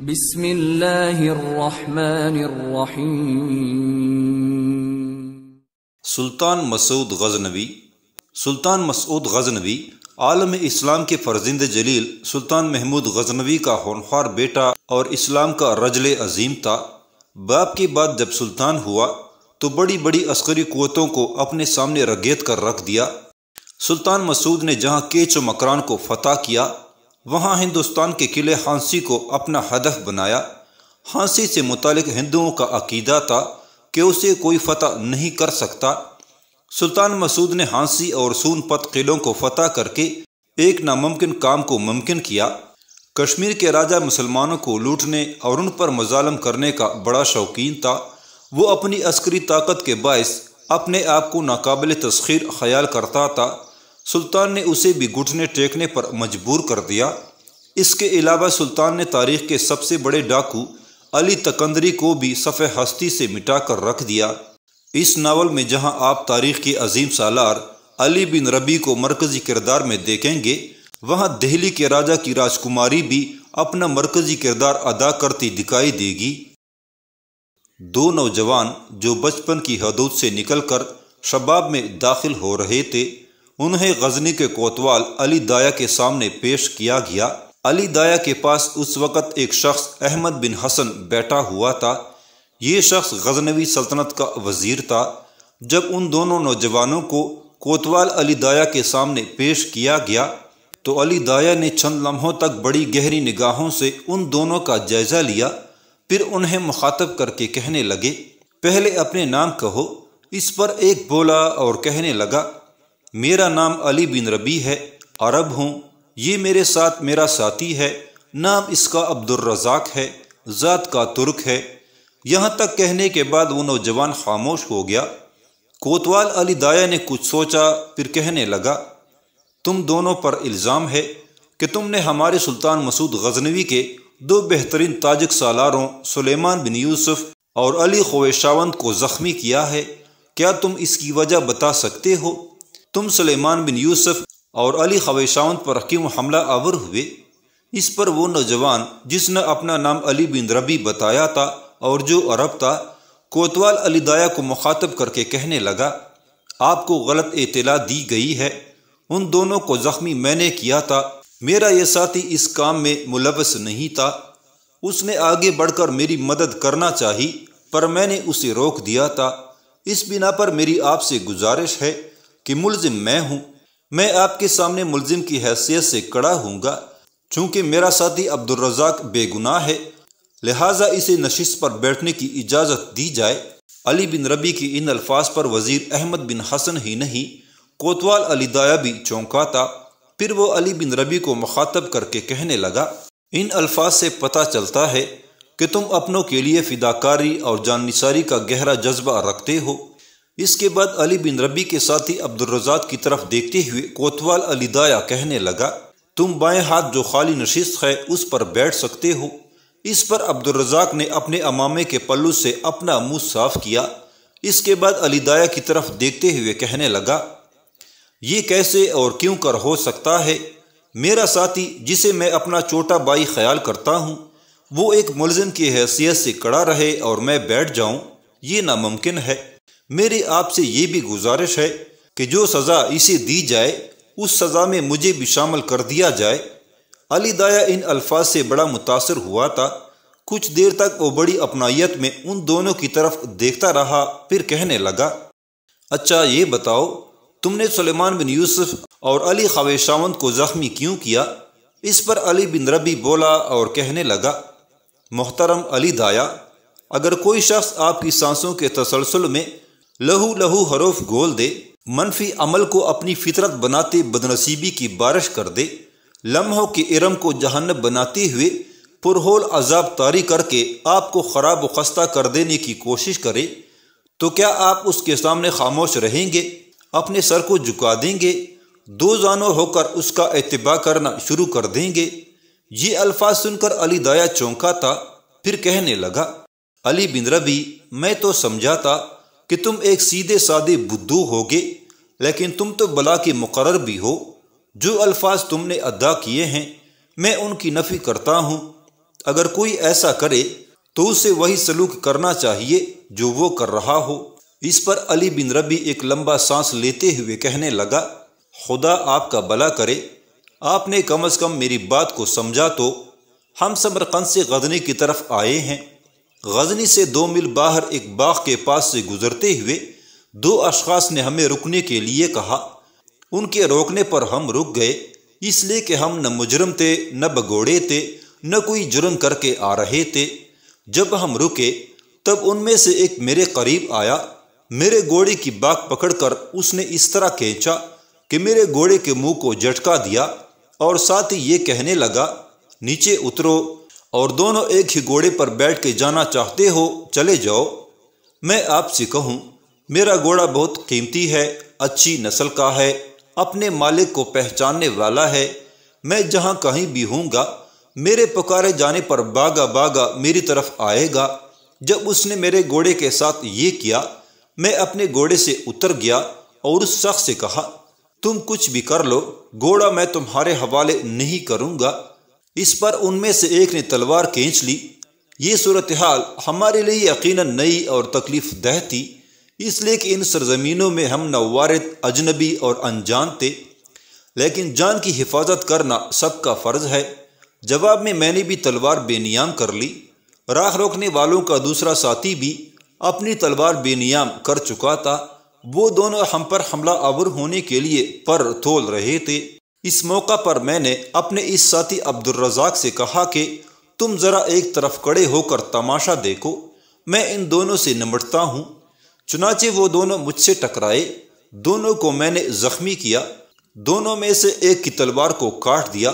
सुल्तान मसूद गजनवी सुल्तान मसूद गजनवी आलम इस्लाम के फर्जिंद जलील सुल्तान महमूद गजनवी का होनहार बेटा और इस्लाम का रजल अजीम था बाप के बाद जब सुल्तान हुआ तो बड़ी बड़ी अस्करी क़वतों को अपने सामने रगेत कर रख दिया सुल्तान मसूद ने जहाँ केच मकरान को फतेह किया वहाँ हिंदुस्तान के किले हांसी को अपना हदफ बनाया हांसी से मुतल हिंदुओं का अकीदा था कि उसे कोई फतह नहीं कर सकता सुल्तान मसूद ने हांसी और सोनपत किलों को फतह करके एक नामुमकिन काम को मुमकिन किया कश्मीर के राजा मुसलमानों को लूटने और उन पर मजालम करने का बड़ा शौकीन था वो अपनी अस्करी ताकत के बायस अपने आप को नाकबिल तस्खीर ख्याल करता था सुल्तान ने उसे भी घुटने टेकने पर मजबूर कर दिया इसके अलावा सुल्तान ने तारीख के सबसे बड़े डाकू अली तकंदरी को भी सफ़े हस्ती से मिटा कर रख दिया इस नावल में जहां आप तारीख के अजीम सालार अली बिन रबी को मरकज़ी किरदार में देखेंगे वहां दिल्ली के राजा की राजकुमारी भी अपना मरकज़ी किरदार अदा करती दिखाई देगी दो नौजवान जो बचपन की हदूद से निकलकर शबाब में दाखिल हो रहे थे उन्हें गजनी के कोतवाल अली दाया के सामने पेश किया गया अली दाया के पास उस वक़्त एक शख्स अहमद बिन हसन बैठा हुआ था ये शख्स गजनवी सल्तनत का वजीर था जब उन दोनों नौजवानों को कोतवाल अली दाया के सामने पेश किया गया तो अली दाया ने चंद लम्हों तक बड़ी गहरी निगाहों से उन दोनों का जायज़ा लिया फिर उन्हें मुखातब करके कहने लगे पहले अपने नाम कहो इस पर एक बोला और कहने लगा मेरा नाम अली बिन रबी है अरब हूँ ये मेरे साथ मेरा साथी है नाम इसका अब्दुलरजाक है ज़ात का तुर्क है यहाँ तक कहने के बाद वो नौजवान खामोश हो गया कोतवाल अली दाया ने कुछ सोचा फिर कहने लगा तुम दोनों पर इल्ज़ाम है कि तुमने हमारे सुल्तान मसूद गजनवी के दो बेहतरीन ताजिक सालारों सुलेमान बिन यूसुफ और अली खोशावंत को ज़ख्मी किया है क्या तुम इसकी वजह बता सकते हो तुम सुलेमान बिन यूसुफ और अली खवैशाउन पर हकीम हमला आवर हुए इस पर वो नौजवान जिसने अपना नाम अली बिन रबी बताया था और जो अरब था कोतवाल अली दाया को मुखातब करके कहने लगा आपको गलत इतला दी गई है उन दोनों को ज़ख्मी मैंने किया था मेरा यह साथी इस काम में मुलवस नहीं था उसने आगे बढ़कर मेरी मदद करना चाही पर मैंने उसे रोक दिया था इस बिना पर मेरी आपसे गुजारिश है कि मुलजिम मैं हूं मैं आपके सामने मुलजिम की हैसियत से कड़ा हूंगा चूंकि मेरा साथी अब्दुल रजाक बेगुनाह है लिहाजा इसे नशिश पर बैठने की इजाज़त दी जाए अली बिन रबी की इन अल्फाज पर वजीर अहमद बिन हसन ही नहीं कोतवाल अली दाया भी चौंका था फिर वो अली बिन रबी को मुखातब करके कहने लगा इन अल्फाज से पता चलता है कि तुम अपनों के लिए फिदाकारी और जानसारी का गहरा जज्बा रखते हो इसके बाद अली बिन रबी के साथी अब्दुलरजाक की तरफ देखते हुए कोतवाल अलीदाया कहने लगा तुम बाएं हाथ जो खाली नशिस्त है उस पर बैठ सकते हो इस पर अब्दुलरजाक ने अपने अमामे के पल्लू से अपना मुंह साफ किया इसके बाद अलीदाया की तरफ देखते हुए कहने लगा ये कैसे और क्यों कर हो सकता है मेरा साथी जिसे मैं अपना छोटा भाई ख्याल करता हूँ वो एक मुलजिम की हैसियत से कड़ा रहे और मैं बैठ जाऊँ ये नामुमकिन है मेरी आपसे ये भी गुजारिश है कि जो सज़ा इसे दी जाए उस सज़ा में मुझे भी शामिल कर दिया जाए अली दाया इन अल्फाज से बड़ा मुतासर हुआ था कुछ देर तक वो बड़ी अपनाइत में उन दोनों की तरफ देखता रहा फिर कहने लगा अच्छा ये बताओ तुमने सुलेमान बिन यूसुफ और अली खावेशावंत को ज़ख्मी क्यों किया इस पर अली बिन रबी बोला और कहने लगा मोहतरम अली दाया अगर कोई शख्स आपकी सांसों के तसलसल में लहू लहू हरूफ गोल दे मनफी अमल को अपनी फितरत बनाते बदनसीबी की बारिश कर दे लम्हों के इरम को जहन्नब बनाते हुए पुरहोल अजाब तारी करके आपको ख़राब खस्ता कर देने की कोशिश करे तो क्या आप उसके सामने खामोश रहेंगे अपने सर को झुका देंगे दो जानो होकर उसका अतबा करना शुरू कर देंगे ये अल्फाज सुनकर अली दाया चौंका था फिर कहने लगा अली बिन रबी मैं तो समझा था कि तुम एक सीधे सादे बुद्धू होगे लेकिन तुम तो बला के मुकर भी हो जो अल्फाज तुमने अदा किए हैं मैं उनकी नफ़ी करता हूँ अगर कोई ऐसा करे तो उसे वही सलूक करना चाहिए जो वो कर रहा हो इस पर अली बिन रबी एक लंबा सांस लेते हुए कहने लगा खुदा आपका भला करे आपने कम अज़ कम मेरी बात को समझा तो हम समरकंद से गदने की तरफ आए हैं गजनी से दो मील बाहर एक बाग के पास से गुजरते हुए दो अशास ने हमें रुकने के लिए कहा उनके रोकने पर हम रुक गए इसलिए कि हम न मुजरम थे न बगोड़े थे न कोई जुर्म करके आ रहे थे जब हम रुके तब उनमें से एक मेरे करीब आया मेरे घोड़े की बाग पकड़कर उसने इस तरह खींचा कि मेरे घोड़े के मुंह को झटका दिया और साथ ही ये कहने लगा नीचे उतरो और दोनों एक ही घोड़े पर बैठ के जाना चाहते हो चले जाओ मैं आपसे कहूँ मेरा घोड़ा बहुत कीमती है अच्छी नस्ल का है अपने मालिक को पहचानने वाला है मैं जहाँ कहीं भी हूँगा मेरे पुकारे जाने पर बागा बागा मेरी तरफ आएगा जब उसने मेरे घोड़े के साथ ये किया मैं अपने घोड़े से उतर गया और उस शख्स से कहा तुम कुछ भी कर लो घोड़ा मैं तुम्हारे हवाले नहीं करूँगा इस पर उनमें से एक ने तलवार खींच ली ये सूरत हाल हमारे लिए यकीन नई और तकलीफ दह थी इसलिए कि इन सरजमीनों में हम नवारद अजनबी और अनजान थे लेकिन जान की हिफाजत करना सबका फ़र्ज है जवाब में मैंने भी तलवार बेनियाम कर ली राख रोकने वालों का दूसरा साथी भी अपनी तलवार बेनियाम कर चुका था वो दोनों हम पर हमला आवर होने के लिए पर तोल रहे थे इस मौका पर मैंने अपने इस साथी अब्दुल रजाक से कहा कि तुम ज़रा एक तरफ खड़े होकर तमाशा देखो मैं इन दोनों से निमटता हूँ चुनाचे वो दोनों मुझसे टकराए दोनों को मैंने ज़ख्मी किया दोनों में से एक की तलवार को काट दिया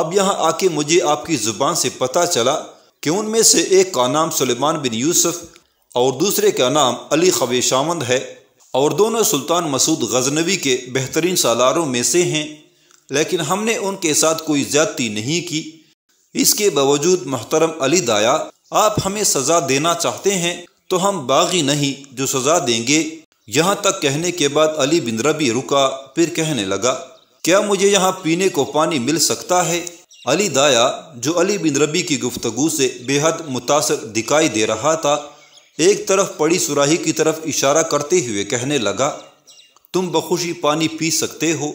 अब यहाँ आके मुझे आपकी ज़ुबान से पता चला कि उनमें से एक का नाम सुलेमान बिन यूसुफ और दूसरे का नाम अली खबे शामंद है और दोनों सुल्तान मसूद गजनवी के बेहतरीन सालारों में से हैं लेकिन हमने उनके साथ कोई ज्यादती नहीं की इसके बावजूद मोहतरम अली दाया आप हमें सजा देना चाहते हैं तो हम बागी नहीं जो सजा देंगे यहाँ तक कहने के बाद अली बिन रबी रुका फिर कहने लगा क्या मुझे यहाँ पीने को पानी मिल सकता है अली दाया जो अली बिन रबी की गुफ्तगु से बेहद मुतासर दिखाई दे रहा था एक तरफ पड़ी सुराही की तरफ इशारा करते हुए कहने लगा तुम बखुशी पानी पी सकते हो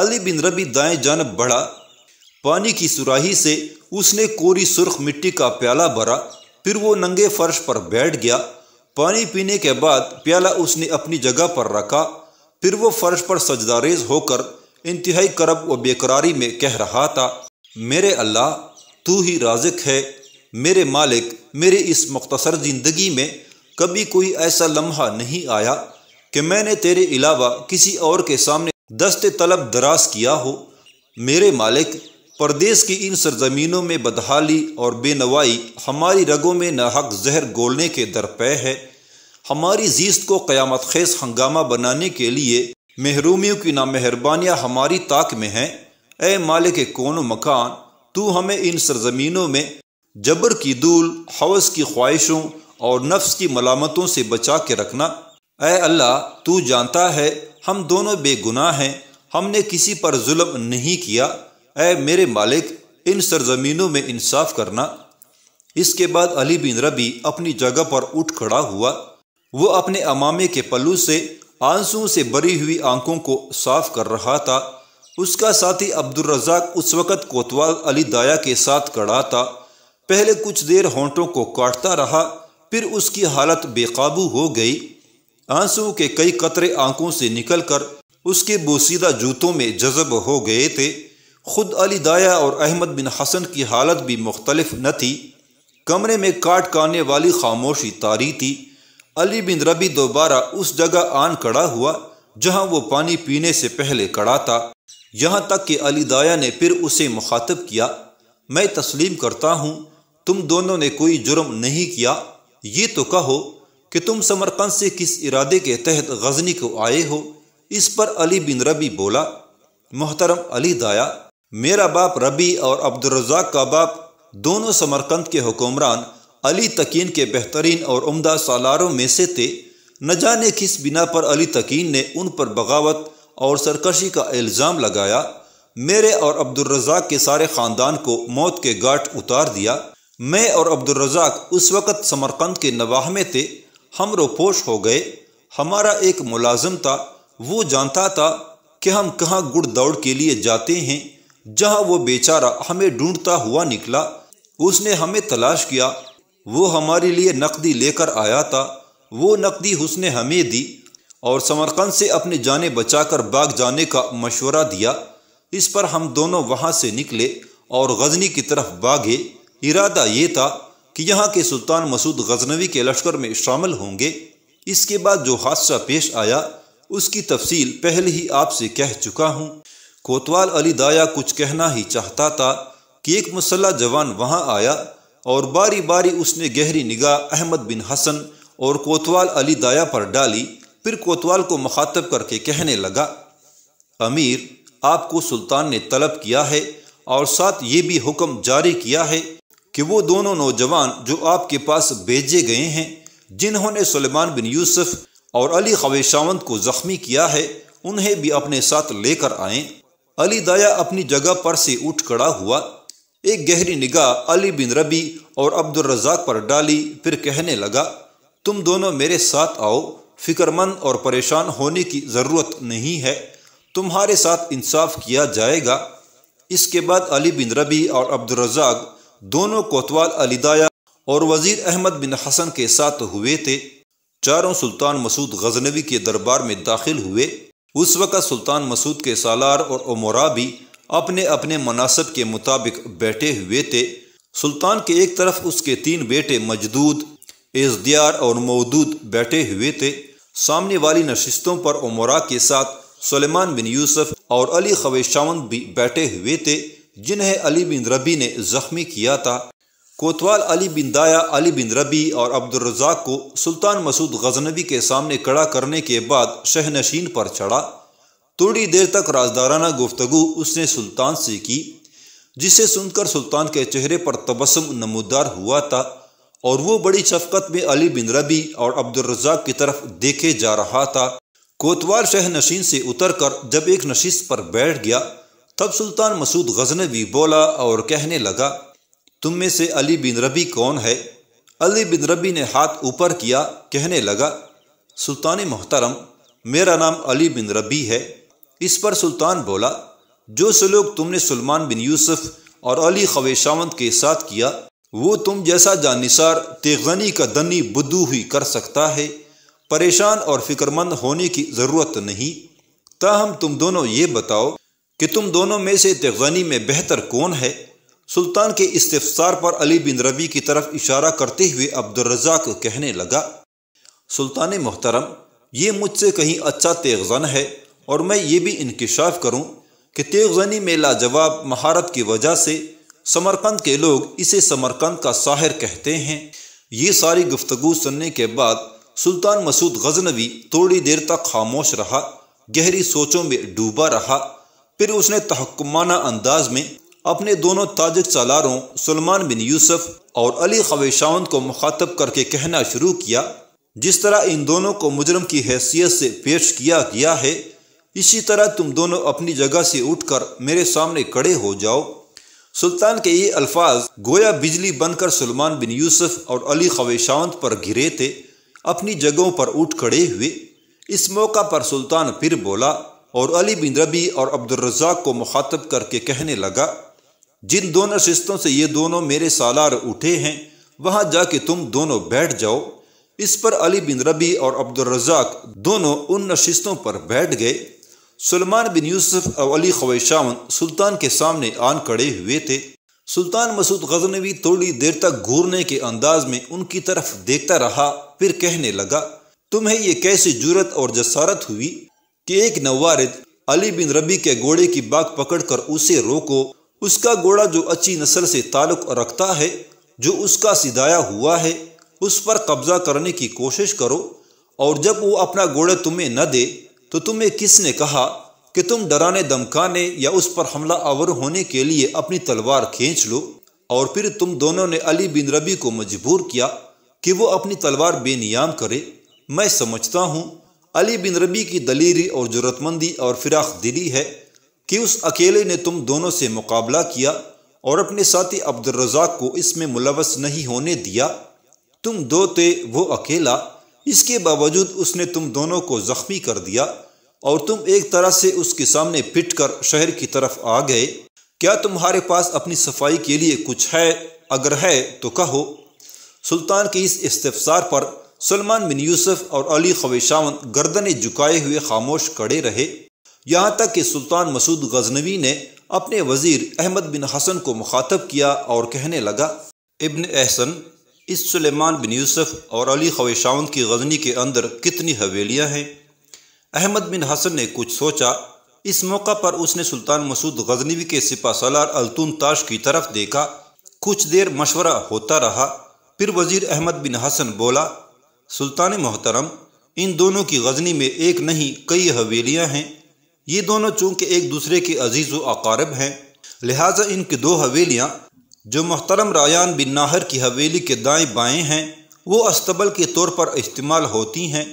अली बिन रबी दाएं जानब बढ़ा पानी की सुराही से उसने कोरी सुर्ख मिट्टी का प्याला भरा फिर वो नंगे फर्श पर बैठ गया पानी पीने के बाद प्याला उसने अपनी जगह पर रखा फिर वो फर्श पर सजदारेज होकर इंतहाई करब व बेकरारी में कह रहा था मेरे अल्लाह तू ही राजिक है मेरे मालिक मेरे इस मुख्तसर ज़िंदगी में कभी कोई ऐसा लम्हा नहीं आया कि मैंने तेरे अलावा किसी और के सामने दस्त तलब दराज किया हो मेरे मालिक परदेश की इन सरजमीनों में बदहाली और बेनवाई हमारी रगों में नाहक जहर गोलने के दरपे है हमारी जीस्त को क़यामत खेस हंगामा बनाने के लिए महरूमियों की नामहरबानियाँ हमारी ताक में हैं ए मालिक कौन मकान तू हमें इन सरजमीनों में जबर की दूल हवस की ख्वाहिशों और नफ्स की मलामतों से बचा के रखना ए अल्लाह तू जानता है हम दोनों बेगुनाह हैं हमने किसी पर जुल्म नहीं किया ऐ मेरे मालिक इन सरजमीनों में इंसाफ करना इसके बाद अली बिन रबी अपनी जगह पर उठ खड़ा हुआ वो अपने अमामे के पल्लू से आंसुओं से भरी हुई आंखों को साफ कर रहा था उसका साथी अब्दुलरजाक उस वक़्त कोतवाल अली दाया के साथ खड़ा था पहले कुछ देर होंठों को काटता रहा फिर उसकी हालत बेकाबू हो गई आंसू के कई कतरे आंखों से निकलकर उसके बोसीदा जूतों में जजब हो गए थे खुद अली दाया और अहमद बिन हसन की हालत भी मुख्तलफ न थी कमरे में काट काने वाली खामोशी तारी थी अली बिन रबी दोबारा उस जगह आन खड़ा हुआ जहां वो पानी पीने से पहले कड़ा था यहां तक कि अली दाया ने फिर उसे मुखातब किया मैं तस्लीम करता हूं तुम दोनों ने कोई जुर्म नहीं किया ये तो कहो कि तुम समरकंद से किस इरादे के तहत गजनी को आए हो इस पर अली बिन रबी बोला मोहतरम अली दाया मेरा बाप रबी और अब्दुलरजाक का बाप दोनों समरकंद के हुक्मरान अली तकीन के बेहतरीन और उम्दा सालारों में से थे न जाने किस बिना पर अली तकीन ने उन पर बगावत और सरकशी का इल्ज़ाम लगाया मेरे और अब्दुलरजाक के सारे ख़ानदान को मौत के गाट उतार दिया मैं और अब्दुलरजाक उस वक़्त समरकंद के नवाह में थे हम रोपोश हो गए हमारा एक मुलाजम था वो जानता था कि हम कहाँ गुड़ दौड़ के लिए जाते हैं जहाँ वो बेचारा हमें ढूंढता हुआ निकला उसने हमें तलाश किया वो हमारे लिए नकदी लेकर आया था वो नकदी उसने हमें दी और समरकंद से अपने जाने बचाकर बाग जाने का मशवरा दिया इस पर हम दोनों वहाँ से निकले और गजनी की तरफ भागे इरादा ये था कि यहाँ के सुल्तान मसूद गजनवी के लश्कर में शामिल होंगे इसके बाद जो हादसा पेश आया उसकी तफसील पहले ही आपसे कह चुका हूँ कोतवाल अली दाया कुछ कहना ही चाहता था कि एक मुसल्ला जवान वहाँ आया और बारी बारी उसने गहरी निगाह अहमद बिन हसन और कोतवाल अली दाया पर डाली फिर कोतवाल को मुखातब करके कहने लगा अमीर आपको सुल्तान ने तलब किया है और साथ ये भी हुक्म जारी किया है कि वो दोनों नौजवान जो आपके पास भेजे गए हैं जिन्होंने सलेमान बिन यूसुफ और अली खवेशावंत को ज़ख्मी किया है उन्हें भी अपने साथ लेकर आए अली दाया अपनी जगह पर से उठ खड़ा हुआ एक गहरी निगाह अली बिन रबी और अब्दुल रजाक पर डाली फिर कहने लगा तुम दोनों मेरे साथ आओ फिक्रमंद और परेशान होने की ज़रूरत नहीं है तुम्हारे साथ इंसाफ किया जाएगा इसके बाद अली बिन रबी और अब्दुलरजाक दोनों कोतवाल अलीदाया और वजीर अहमद बिन हसन के साथ हुए थे चारों सुल्तान मसूद गजनवी के दरबार में दाखिल हुए उस वक़्त सुल्तान मसूद के सालार और उमरा भी अपने अपने मनासब के मुताबिक बैठे हुए थे सुल्तान के एक तरफ उसके तीन बेटे मजदूद एजदियार और मौदूद बैठे हुए थे सामने वाली नशिस्तों पर उमरा के साथ सलेमान बिन यूसुफ और अली खवेशावन भी बैठे हुए थे जिन्हें अली बिन रबी ने ज़ख्मी किया था कोतवाल अली बिन दाया अली बिन रबी और अब्दुलरजाक को सुल्तान मसूद गजनबी के सामने कड़ा करने के बाद शहनशीन पर चढ़ा थोड़ी देर तक राजदाराना गुफ्तु उसने सुल्तान से की जिसे सुनकर सुल्तान के चेहरे पर तबसम नमोदार हुआ था और वो बड़ी शफकत में अली बिन रबी और अब्दुलरजाक की तरफ देखे जा रहा था कोतवाल शहनशीन से उतर कर जब एक नशीस पर बैठ गया तब सुल्तान मसूद भी बोला और कहने लगा तुम में से अली बिन रबी कौन है अली बिन रबी ने हाथ ऊपर किया कहने लगा सुल्तान मोहतरम मेरा नाम अली बिन रबी है इस पर सुल्तान बोला जो सलूक तुमने सलमान बिन यूसुफ और अली खवेशावंत के साथ किया वो तुम जैसा जानिसार तेगनी का दनी बुद्धू ही कर सकता है परेशान और फिक्रमंद होने की ज़रूरत नहीं ताहम तुम दोनों ये बताओ कि तुम दोनों में से तगनी में बेहतर कौन है सुल्तान के इस्तफसार पर अली बिन रबी की तरफ इशारा करते हुए अब्दुलरजाक कहने लगा सुल्तान मोहतरम ये मुझसे कहीं अच्छा तेगजन है और मैं ये भी इनकशाफ करूँ कि तेगजनी में लाजवाब महारत की वजह से समरकंद के लोग इसे समरकंद का साहिर कहते हैं ये सारी गुफ्तगु सुनने के बाद सुल्तान मसूद गजनवी थोड़ी देर तक खामोश रहा गहरी सोचों में डूबा रहा फिर उसने तहकुमाना अंदाज में अपने दोनों ताजक सालारों सलमान बिन यूसुफ और अली खवेशाउन को मुखातब करके कहना शुरू किया जिस तरह इन दोनों को मुजरम की हैसियत से पेश किया गया है इसी तरह तुम दोनों अपनी जगह से उठकर मेरे सामने खड़े हो जाओ सुल्तान के ये अल्फाज गोया बिजली बनकर सलमान बिन यूसुफ और अली खवेशावंत पर घिरे थे अपनी जगहों पर उठ खड़े हुए इस मौका पर सुल्तान फिर बोला और अली बिन रबी और अब्दुलरजाक को मुखातब करके कहने लगा जिन दोनों शिस्तों से ये दोनों मेरे सालार उठे हैं वहाँ जाके तुम दोनों बैठ जाओ इस पर अली बिन रबी और अब्दुलरजाक दोनों उन नशिस्तों पर बैठ गए सलमान बिन यूसुफ और अली खवैशावन सुल्तान के सामने आन खड़े हुए थे सुल्तान मसूद गजनवी थोड़ी देर तक घूरने के अंदाज में उनकी तरफ देखता रहा फिर कहने लगा तुम्हें ये कैसी जूरत और जसारत हुई कि एक नवारिद अली बिन रबी के घोड़े की बाग पकड़कर उसे रोको उसका घोड़ा जो अच्छी नस्ल से ताल्लुक़ रखता है जो उसका सिदाया हुआ है उस पर कब्ज़ा करने की कोशिश करो और जब वो अपना घोड़ा तुम्हें न दे तो तुम्हें किसने कहा कि तुम डराने धमकाने या उस पर हमला आवर होने के लिए अपनी तलवार खींच लो और फिर तुम दोनों ने अली बिन रबी को मजबूर किया कि वो अपनी तलवार बेनियाम करे मैं समझता हूँ अली बिन रबी की दलीरी और जरूरतमंदी और फिराख दिली है कि उस अकेले ने तुम दोनों से मुकाबला किया और अपने साथी अब्दुलरजाक को इसमें मुलवस नहीं होने दिया तुम दो थे वो अकेला इसके बावजूद उसने तुम दोनों को जख्मी कर दिया और तुम एक तरह से उसके सामने पिट कर शहर की तरफ आ गए क्या तुम्हारे पास अपनी सफाई के लिए कुछ है अगर है तो कहो सुल्तान के इस इस्तफसार पर सलमान बिन यूसुफ और अली खवेशावन गर्दनें झुकाए हुए खामोश खड़े रहे यहाँ तक कि सुल्तान मसूद गजनवी ने अपने वजीर अहमद बिन हसन को मुखातब किया और कहने लगा इब्न एहसन इस सुलेमान बिन यूसुफ और अली खवेशावन की गजनी के अंदर कितनी हवेलियाँ हैं अहमद बिन हसन ने कुछ सोचा इस मौका पर उसने सुल्तान मसूद गजनवी के सिपा सलार अलतून ताश की तरफ देखा कुछ देर मशवरा होता रहा फिर वजीर अहमद बिन हसन बोला सुल्तान मोहतरम इन दोनों की गजनी में एक नहीं कई हवेलियाँ हैं ये दोनों चूँकि एक दूसरे के अजीज़ व अकारब हैं लिहाजा इनकी दो हवेलियाँ जो मोहतरम रायान बिन नाहर की हवेली के दाएं बाएं हैं वो अस्तबल के तौर पर इस्तेमाल होती हैं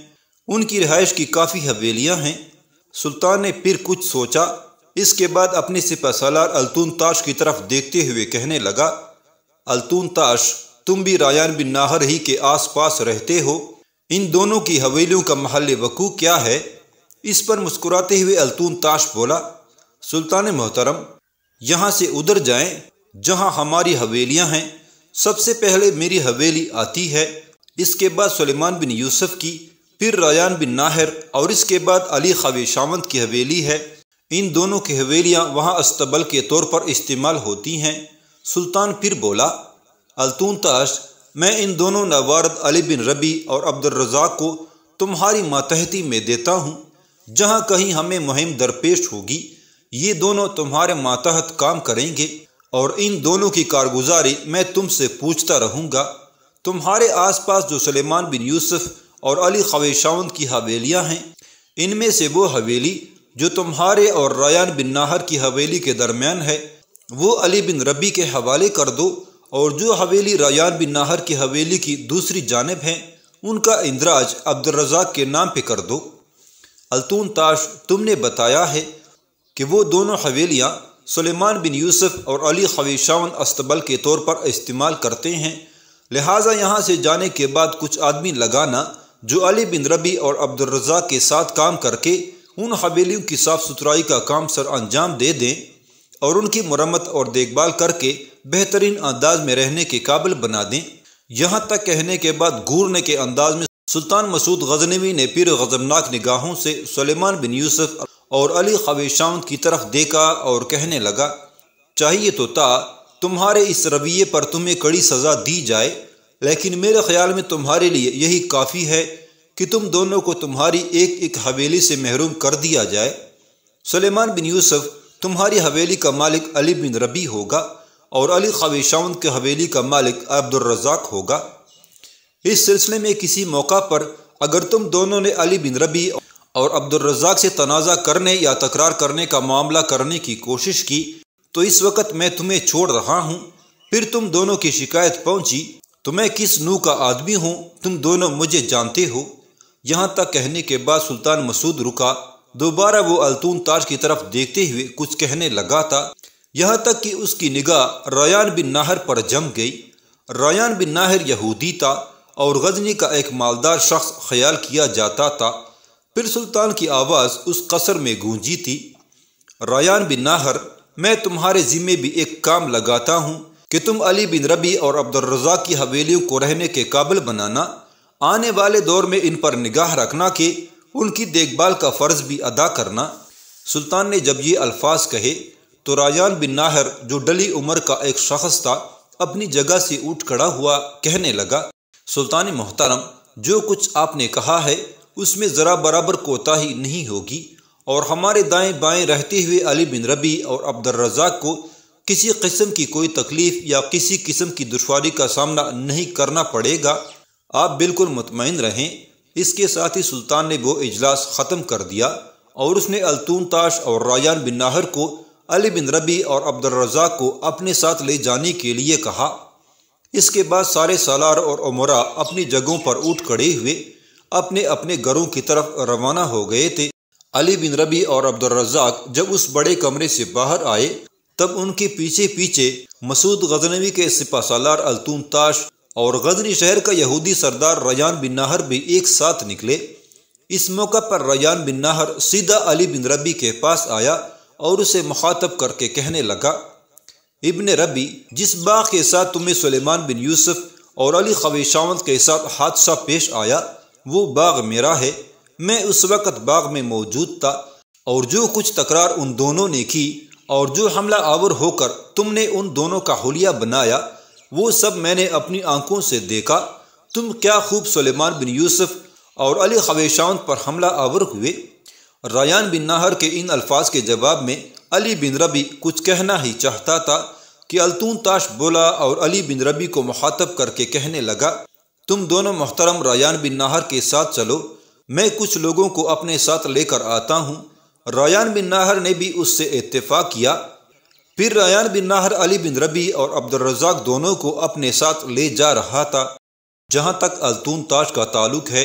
उनकी रहाइश की काफ़ी हवेलियाँ हैं सुल्तान ने फिर कुछ सोचा इसके बाद अपने सिपा सलार अलतून ताश की तरफ देखते हुए कहने लगा अलतून ताश तुम भी रायान बिन नाहर ही के आसपास रहते हो इन दोनों की हवेलियों का महल वकू क्या है इस पर मुस्कुराते हुए अलतून ताश बोला सुल्तान मोहतरम यहाँ से उधर जाएं जहाँ हमारी हवेलियाँ हैं सबसे पहले मेरी हवेली आती है इसके बाद सुलेमान बिन यूसुफ की फिर रायान बिन नाहर और इसके बाद अली खावे शामंत की हवेली है इन दोनों की हवेलियाँ वहाँ अस्तबल के तौर पर इस्तेमाल होती हैं सुल्तान फिर बोला अलतून ताश मैं इन दोनों नवारद अली बिन रबी और रज़ाक को तुम्हारी मातहती में देता हूँ जहाँ कहीं हमें मुहिम दरपेश होगी ये दोनों तुम्हारे मातहत काम करेंगे और इन दोनों की कारगुजारी मैं तुमसे पूछता रहूँगा तुम्हारे आसपास जो सलेमान बिन यूसुफ और अली खवेशाउन की हवेलियाँ हैं इनमें से वो हवेली जो तुम्हारे और रयान बिन नाहर की हवेली के दरमियान है वो अली बिन रबी के हवाले कर दो और जो हवेली रयान बिन नाहर की हवेली की दूसरी जानब हैं उनका इंदराज अब्दुलरजाक के नाम पे कर दो अलतून ताश तुमने बताया है कि वो दोनों हवेलियाँ सुलेमान बिन यूसुफ और अली खवीशावन अस्तबल के तौर पर इस्तेमाल करते हैं लिहाजा यहाँ से जाने के बाद कुछ आदमी लगाना जो अली बिन रबी और अब्दुलरजाक के साथ काम करके उन हवेलियों की साफ़ सुथराई का काम सर अंजाम दे दें और उनकी मरम्मत और देखभाल करके बेहतरीन अंदाज में रहने के काबिल बना दें यहाँ तक कहने के बाद घूरने के अंदाज में सुल्तान मसूद गजनवी ने पीर गजमनाक निगाहों से सलेमान बिन यूसुफ और अली खवेशाम की तरफ देखा और कहने लगा चाहिए तो ता तुम्हारे इस रवैये पर तुम्हें कड़ी सज़ा दी जाए लेकिन मेरे ख्याल में तुम्हारे लिए यही काफ़ी है कि तुम दोनों को तुम्हारी एक एक हवेली से महरूम कर दिया जाए सलेमान बिन यूसुफ तुम्हारी हवेली का मालिक अली बिन रबी होगा और अली खविशाउन के हवेली का मालिक अब्दुलरजाक होगा इस सिलसिले में किसी मौका पर अगर तुम दोनों ने अली बिन रबी और अब्दुलरजाक से तनाज़ा करने या तकरार करने का मामला करने की कोशिश की तो इस वक्त मैं तुम्हें छोड़ रहा हूँ फिर तुम दोनों की शिकायत पहुँची तो मैं किस नू का आदमी हूँ तुम दोनों मुझे जानते हो यहाँ तक कहने के बाद सुल्तान मसूद रुका दोबारा वो अलतून ताज की तरफ देखते हुए कुछ कहने लगा था यहाँ तक कि उसकी निगाह रयान बिन नाहर पर जम गई रयान बिन नाहर यहूदी था और गजनी का एक मालदार शख्स ख्याल किया जाता था फिर सुल्तान की आवाज़ उस कसर में गूंजी थी रयान बिन नाहर मैं तुम्हारे ज़िम्मे भी एक काम लगाता हूँ कि तुम अली बिन रबी और अब्दुलरजा की हवेलियों को रहने के काबिल बनाना आने वाले दौर में इन पर निगाह रखना कि उनकी देखभाल का फ़र्ज़ भी अदा करना सुल्तान ने जब ये अल्फाज कहे तो राजान बिन नाहर जो डली उम्र का एक शख्स था अपनी जगह से उठ खड़ा हुआ कहने लगा सुल्तान मोहतरम जो कुछ आपने कहा है उसमें ज़रा बराबर कोताही नहीं होगी और हमारे दाएं बाएं रहते हुए अली बिन रबी और अब्दुलरजाक को किसी किस्म की कोई तकलीफ़ या किसी किस्म की दुशारी का सामना नहीं करना पड़ेगा आप बिल्कुल मुतमिन रहें इसके साथ ही सुल्तान ने वो इजलास ख़त्म कर दिया और उसने अलतून ताश और रायान बिन नाहर को अली बिन रबी और अब्दुलरजाक को अपने साथ ले जाने के लिए कहा इसके बाद सारे सालार और उमरा अपनी जगहों पर उठ खड़े हुए अपने अपने घरों की तरफ रवाना हो गए थे अली बिन रबी और अब्दुलरजाक जब उस बड़े कमरे से बाहर आए तब उनके पीछे पीछे मसूद गजनवी के सिपा सालार अलतून ताश और गजनी शहर का यहूदी सरदार रजान बिन नाहर भी एक साथ निकले इस मौका पर रजान बिन नाहर सीधा अली बिन रबी के पास आया और उसे मुखातब करके कहने लगा इबन रबी जिस बाग के साथ तुम्हें सुलेमान बिन यूसुफ और अली खवेशावंत के साथ हादसा पेश आया वो बाग मेरा है मैं उस वक़्त बाग में मौजूद था और जो कुछ तकरार उन दोनों ने की और जो हमला आवर होकर तुमने उन दोनों का हुलिया बनाया वो सब मैंने अपनी आंखों से देखा तुम क्या खूब सुलेमान बिन यूसुफ और अली खवेशान पर हमला आवर हुए रयान बिन नाहर के इन अल्फाज के जवाब में अली बिन रबी कुछ कहना ही चाहता था कि अलतून ताश बोला और अली बिन रबी को मुखातब करके कहने लगा तुम दोनों मोहतरम रयान बिन नाहर के साथ चलो मैं कुछ लोगों को अपने साथ लेकर आता हूँ रयान बिन नाहर ने भी उससे इतफ़ा किया फिर रयान बिन नाहर अली बिन रबी और अब्दुलरजाक दोनों को अपने साथ ले जा रहा था जहाँ तक अलतून ताश का ताल्लुक है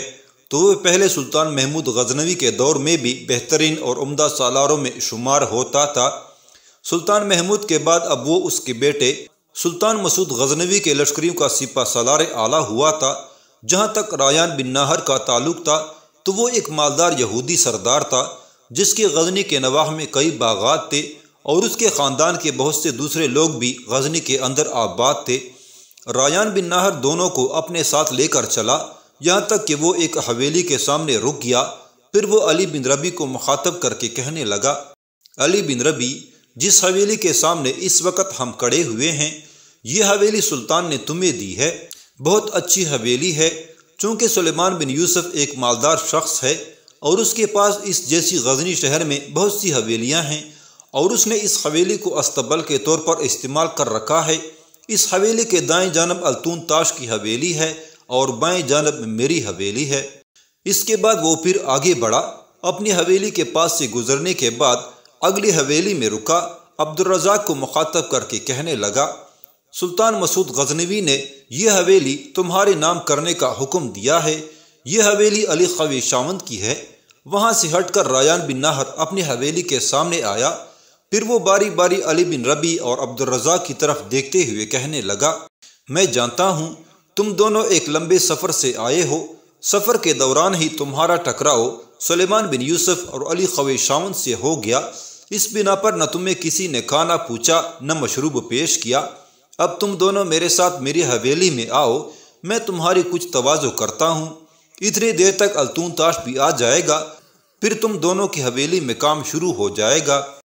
तो वह पहले सुल्तान महमूद गजनवी के दौर में भी बेहतरीन और उम्दा सालारों में शुमार होता था सुल्तान महमूद के बाद अब वो उसके बेटे सुल्तान मसूद गजनवी के लश्करियों का सिपा सलार आला हुआ था जहाँ तक रायान बिन नाहर का ताल्लुक था तो वो एक मालदार यहूदी सरदार था जिसके गजनी के नवाह में कई बागात थे और उसके ख़ानदान के बहुत से दूसरे लोग भी गजनी के अंदर आबाद थे रायान बिन नाहर दोनों को अपने साथ लेकर चला यहाँ तक कि वो एक हवेली के सामने रुक गया फिर वो अली बिन रबी को मुखातब करके कहने लगा अली बिन रबी जिस हवेली के सामने इस वक्त हम खड़े हुए हैं ये हवेली सुल्तान ने तुम्हें दी है बहुत अच्छी हवेली है चूँकि सुलेमान बिन यूसुफ एक मालदार शख्स है और उसके पास इस जैसी गजनी शहर में बहुत सी हवेलियाँ हैं और उसने इस हवेली को अस्तबल के तौर पर इस्तेमाल कर रखा है इस हवेली के दाएं जानब अलतून ताश की हवेली है और बाएं जानब मेरी हवेली है इसके बाद वो फिर आगे बढ़ा अपनी हवेली के पास से गुजरने के बाद अगली हवेली में रुका अब्दुलरजाक को मुखातब करके कहने लगा सुल्तान मसूद गजनवी ने यह हवेली तुम्हारे नाम करने का हुक्म दिया है यह हवेली अली खवी शामंद की है वहाँ से हटकर रायान बिन नाहर अपनी हवेली के सामने आया फिर वो बारी बारी अली बिन रबी और अब्दुलरजा की तरफ देखते हुए कहने लगा मैं जानता हूँ तुम दोनों एक लंबे सफ़र से आए हो सफ़र के दौरान ही तुम्हारा टकराव सलेमान बिन यूसुफ और अली शावन से हो गया इस बिना पर न तुम्हें किसी ने खाना पूछा न मशरूब पेश किया अब तुम दोनों मेरे साथ मेरी हवेली में आओ मैं तुम्हारी कुछ तोज़ो करता हूँ इतनी देर तक अलतून ताश भी आ जाएगा फिर तुम दोनों की हवेली में काम शुरू हो जाएगा